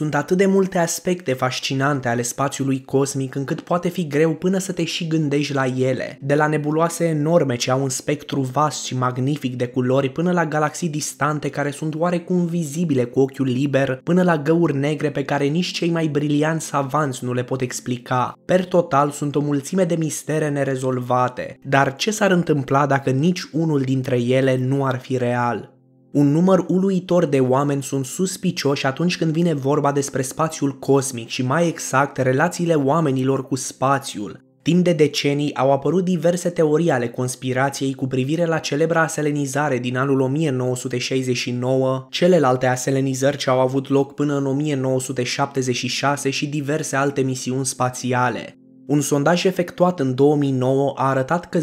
Sunt atât de multe aspecte fascinante ale spațiului cosmic încât poate fi greu până să te și gândești la ele. De la nebuloase enorme ce au un spectru vast și magnific de culori până la galaxii distante care sunt oarecum vizibile cu ochiul liber, până la găuri negre pe care nici cei mai brilianți savanți nu le pot explica. Per total sunt o mulțime de mistere nerezolvate, dar ce s-ar întâmpla dacă nici unul dintre ele nu ar fi real? Un număr uluitor de oameni sunt suspicioși atunci când vine vorba despre spațiul cosmic și mai exact relațiile oamenilor cu spațiul. Timp de decenii au apărut diverse teorii ale conspirației cu privire la celebra aselenizare din anul 1969, celelalte aselenizări ce au avut loc până în 1976 și diverse alte misiuni spațiale. Un sondaj efectuat în 2009 a arătat că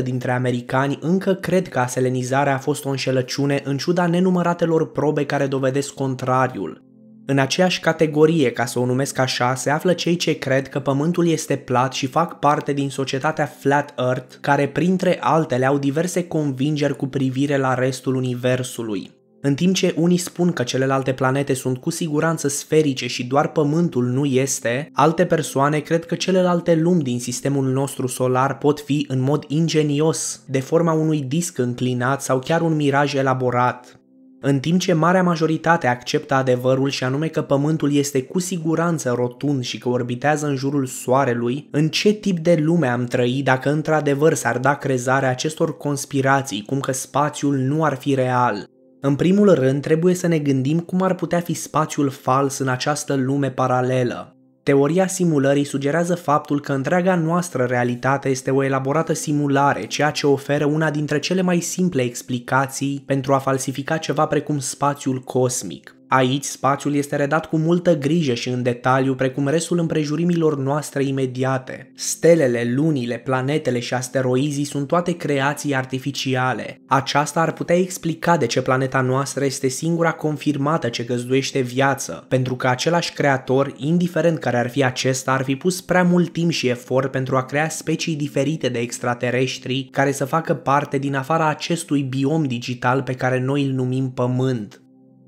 10% dintre americani încă cred că aselenizarea a fost o înșelăciune în ciuda nenumăratelor probe care dovedesc contrariul. În aceeași categorie, ca să o numesc așa, se află cei ce cred că Pământul este plat și fac parte din societatea Flat Earth, care printre altele au diverse convingeri cu privire la restul Universului. În timp ce unii spun că celelalte planete sunt cu siguranță sferice și doar Pământul nu este, alte persoane cred că celelalte lumi din sistemul nostru solar pot fi în mod ingenios, de forma unui disc înclinat sau chiar un miraj elaborat. În timp ce marea majoritate acceptă adevărul și anume că Pământul este cu siguranță rotund și că orbitează în jurul Soarelui, în ce tip de lume am trăi dacă într-adevăr s-ar da crezarea acestor conspirații, cum că spațiul nu ar fi real, în primul rând, trebuie să ne gândim cum ar putea fi spațiul fals în această lume paralelă. Teoria simulării sugerează faptul că întreaga noastră realitate este o elaborată simulare, ceea ce oferă una dintre cele mai simple explicații pentru a falsifica ceva precum spațiul cosmic. Aici spațiul este redat cu multă grijă și în detaliu, precum restul împrejurimilor noastre imediate. Stelele, lunile, planetele și asteroizii sunt toate creații artificiale. Aceasta ar putea explica de ce planeta noastră este singura confirmată ce găzduiește viață, pentru că același creator, indiferent care ar fi acesta, ar fi pus prea mult timp și efort pentru a crea specii diferite de extraterestri care să facă parte din afara acestui biom digital pe care noi îl numim Pământ.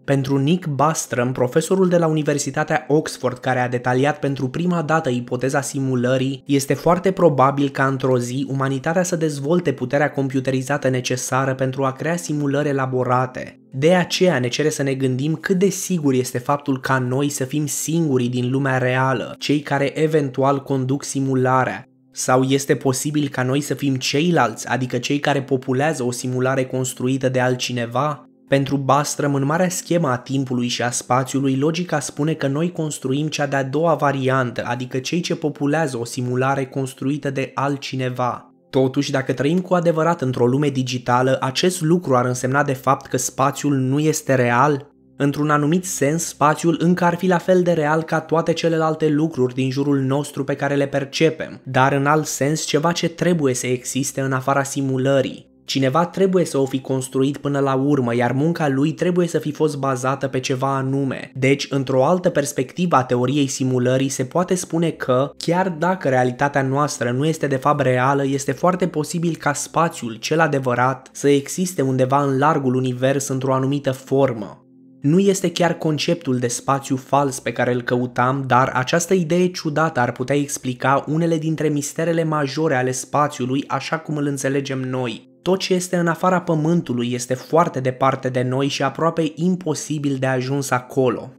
Pentru Nick Bastrom, profesorul de la Universitatea Oxford care a detaliat pentru prima dată ipoteza simulării, este foarte probabil ca într-o zi umanitatea să dezvolte puterea computerizată necesară pentru a crea simulări elaborate. De aceea ne cere să ne gândim cât de sigur este faptul ca noi să fim singurii din lumea reală, cei care eventual conduc simularea, sau este posibil ca noi să fim ceilalți, adică cei care populează o simulare construită de altcineva? Pentru Bastrăm, în marea schema a timpului și a spațiului, logica spune că noi construim cea de-a doua variantă, adică cei ce populează o simulare construită de altcineva. Totuși, dacă trăim cu adevărat într-o lume digitală, acest lucru ar însemna de fapt că spațiul nu este real? Într-un anumit sens, spațiul încă ar fi la fel de real ca toate celelalte lucruri din jurul nostru pe care le percepem, dar în alt sens ceva ce trebuie să existe în afara simulării. Cineva trebuie să o fi construit până la urmă, iar munca lui trebuie să fi fost bazată pe ceva anume. Deci, într-o altă perspectivă a teoriei simulării, se poate spune că, chiar dacă realitatea noastră nu este de fapt reală, este foarte posibil ca spațiul, cel adevărat, să existe undeva în largul univers într-o anumită formă. Nu este chiar conceptul de spațiu fals pe care îl căutam, dar această idee ciudată ar putea explica unele dintre misterele majore ale spațiului așa cum îl înțelegem noi tot ce este în afara pământului este foarte departe de noi și aproape imposibil de ajuns acolo.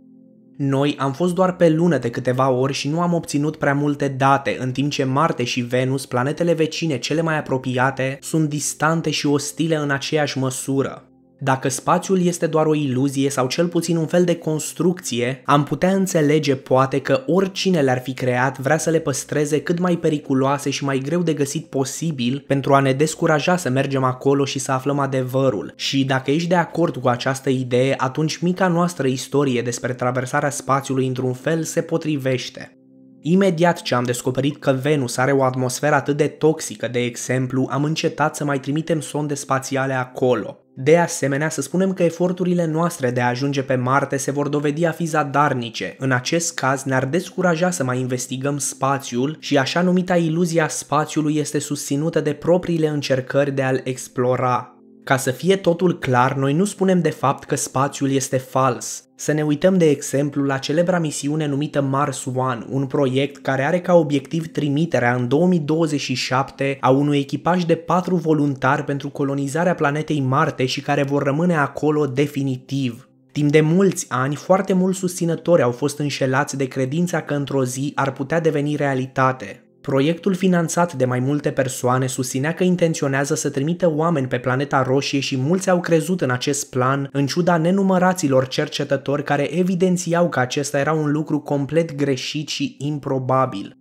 Noi am fost doar pe lună de câteva ori și nu am obținut prea multe date, în timp ce Marte și Venus, planetele vecine cele mai apropiate, sunt distante și ostile în aceeași măsură. Dacă spațiul este doar o iluzie sau cel puțin un fel de construcție, am putea înțelege poate că oricine le-ar fi creat vrea să le păstreze cât mai periculoase și mai greu de găsit posibil pentru a ne descuraja să mergem acolo și să aflăm adevărul. Și dacă ești de acord cu această idee, atunci mica noastră istorie despre traversarea spațiului într-un fel se potrivește. Imediat ce am descoperit că Venus are o atmosferă atât de toxică, de exemplu, am încetat să mai trimitem sonde spațiale acolo. De asemenea, să spunem că eforturile noastre de a ajunge pe Marte se vor dovedi a fi zadarnice. În acest caz, ne-ar descuraja să mai investigăm spațiul și așa numita iluzia spațiului este susținută de propriile încercări de a-l explora. Ca să fie totul clar, noi nu spunem de fapt că spațiul este fals. Să ne uităm de exemplu la celebra misiune numită Mars One, un proiect care are ca obiectiv trimiterea în 2027 a unui echipaj de patru voluntari pentru colonizarea planetei Marte și care vor rămâne acolo definitiv. Timp de mulți ani, foarte mulți susținători au fost înșelați de credința că într-o zi ar putea deveni realitate. Proiectul finanțat de mai multe persoane susținea că intenționează să trimită oameni pe planeta roșie și mulți au crezut în acest plan, în ciuda nenumăraților cercetători care evidențiau că acesta era un lucru complet greșit și improbabil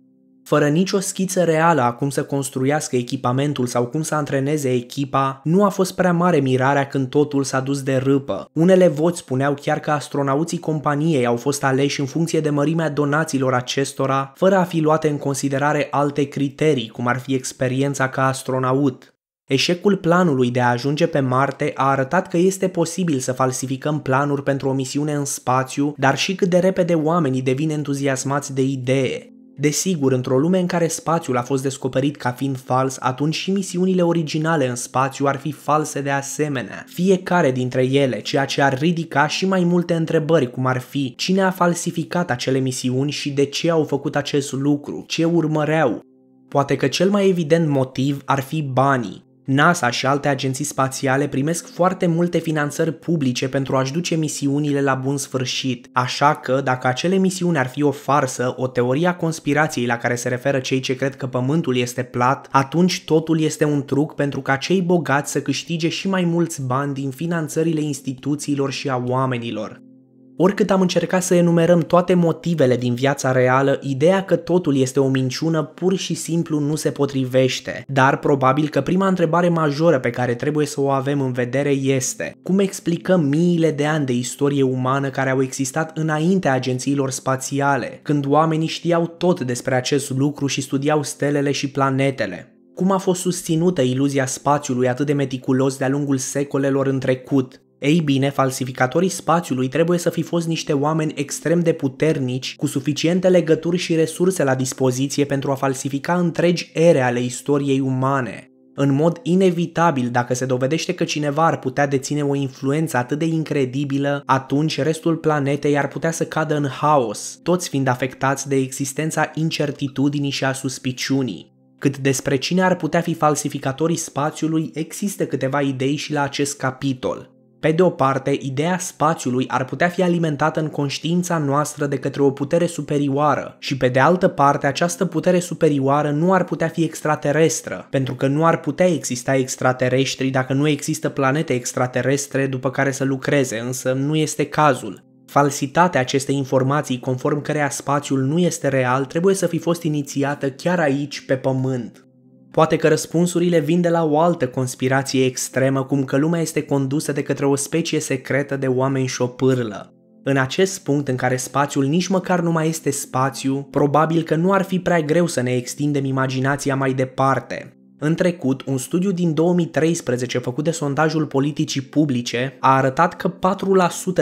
fără nicio schiță reală a cum să construiască echipamentul sau cum să antreneze echipa, nu a fost prea mare mirarea când totul s-a dus de râpă. Unele voți spuneau chiar că astronauții companiei au fost aleși în funcție de mărimea donațiilor acestora, fără a fi luate în considerare alte criterii, cum ar fi experiența ca astronaut. Eșecul planului de a ajunge pe Marte a arătat că este posibil să falsificăm planuri pentru o misiune în spațiu, dar și cât de repede oamenii devin entuziasmați de idee. Desigur, într-o lume în care spațiul a fost descoperit ca fiind fals, atunci și misiunile originale în spațiu ar fi false de asemenea. Fiecare dintre ele, ceea ce ar ridica și mai multe întrebări, cum ar fi cine a falsificat acele misiuni și de ce au făcut acest lucru, ce urmăreau. Poate că cel mai evident motiv ar fi banii. NASA și alte agenții spațiale primesc foarte multe finanțări publice pentru a-și duce misiunile la bun sfârșit, așa că dacă acele misiuni ar fi o farsă, o teorie a conspirației la care se referă cei ce cred că Pământul este plat, atunci totul este un truc pentru ca cei bogați să câștige și mai mulți bani din finanțările instituțiilor și a oamenilor. Oricât am încercat să enumerăm toate motivele din viața reală, ideea că totul este o minciună pur și simplu nu se potrivește. Dar probabil că prima întrebare majoră pe care trebuie să o avem în vedere este cum explicăm miile de ani de istorie umană care au existat înaintea agențiilor spațiale, când oamenii știau tot despre acest lucru și studiau stelele și planetele cum a fost susținută iluzia spațiului atât de meticulos de-a lungul secolelor în trecut, ei bine, falsificatorii spațiului trebuie să fi fost niște oameni extrem de puternici, cu suficiente legături și resurse la dispoziție pentru a falsifica întregi ere ale istoriei umane. În mod inevitabil, dacă se dovedește că cineva ar putea deține o influență atât de incredibilă, atunci restul planetei ar putea să cadă în haos, toți fiind afectați de existența incertitudinii și a suspiciunii. Cât despre cine ar putea fi falsificatorii spațiului, există câteva idei și la acest capitol. Pe de o parte, ideea spațiului ar putea fi alimentată în conștiința noastră de către o putere superioară și pe de altă parte, această putere superioară nu ar putea fi extraterestră, pentru că nu ar putea exista extraterestri dacă nu există planete extraterestre după care să lucreze, însă nu este cazul. Falsitatea acestei informații conform cărea spațiul nu este real trebuie să fi fost inițiată chiar aici, pe Pământ. Poate că răspunsurile vin de la o altă conspirație extremă, cum că lumea este condusă de către o specie secretă de oameni pârlă. În acest punct în care spațiul nici măcar nu mai este spațiu, probabil că nu ar fi prea greu să ne extindem imaginația mai departe, în trecut, un studiu din 2013 făcut de sondajul politicii publice a arătat că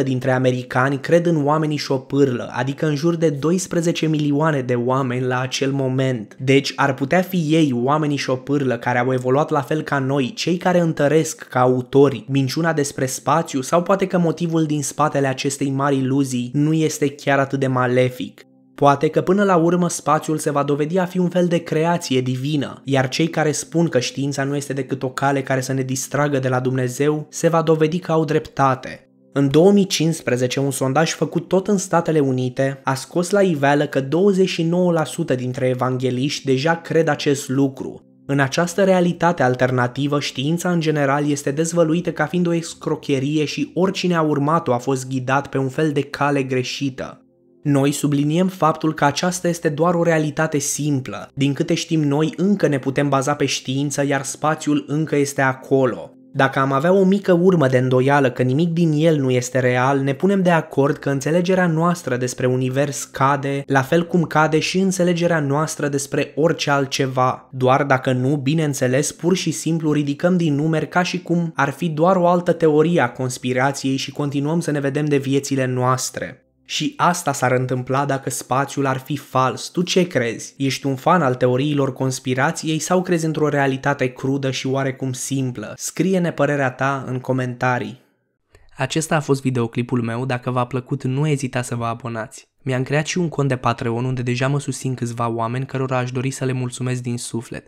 4% dintre americani cred în oamenii și o pârlă, adică în jur de 12 milioane de oameni la acel moment. Deci ar putea fi ei, oamenii și o pârlă, care au evoluat la fel ca noi, cei care întăresc ca autori minciuna despre spațiu sau poate că motivul din spatele acestei mari iluzii nu este chiar atât de malefic. Poate că până la urmă spațiul se va dovedi a fi un fel de creație divină, iar cei care spun că știința nu este decât o cale care să ne distragă de la Dumnezeu, se va dovedi că au dreptate. În 2015, un sondaj făcut tot în Statele Unite a scos la iveală că 29% dintre evangeliști deja cred acest lucru. În această realitate alternativă, știința în general este dezvăluită ca fiind o escrocherie și oricine a urmat-o a fost ghidat pe un fel de cale greșită. Noi subliniem faptul că aceasta este doar o realitate simplă. Din câte știm noi, încă ne putem baza pe știință, iar spațiul încă este acolo. Dacă am avea o mică urmă de îndoială că nimic din el nu este real, ne punem de acord că înțelegerea noastră despre univers cade, la fel cum cade și înțelegerea noastră despre orice altceva. Doar dacă nu, bineînțeles, pur și simplu ridicăm din numeri ca și cum ar fi doar o altă teorie a conspirației și continuăm să ne vedem de viețile noastre. Și asta s-ar întâmpla dacă spațiul ar fi fals. Tu ce crezi? Ești un fan al teoriilor conspirației sau crezi într-o realitate crudă și oarecum simplă? Scrie-ne părerea ta în comentarii. Acesta a fost videoclipul meu, dacă v-a plăcut nu ezita să vă abonați. Mi-am creat și un cont de Patreon unde deja mă susțin câțiva oameni cărora aș dori să le mulțumesc din suflet.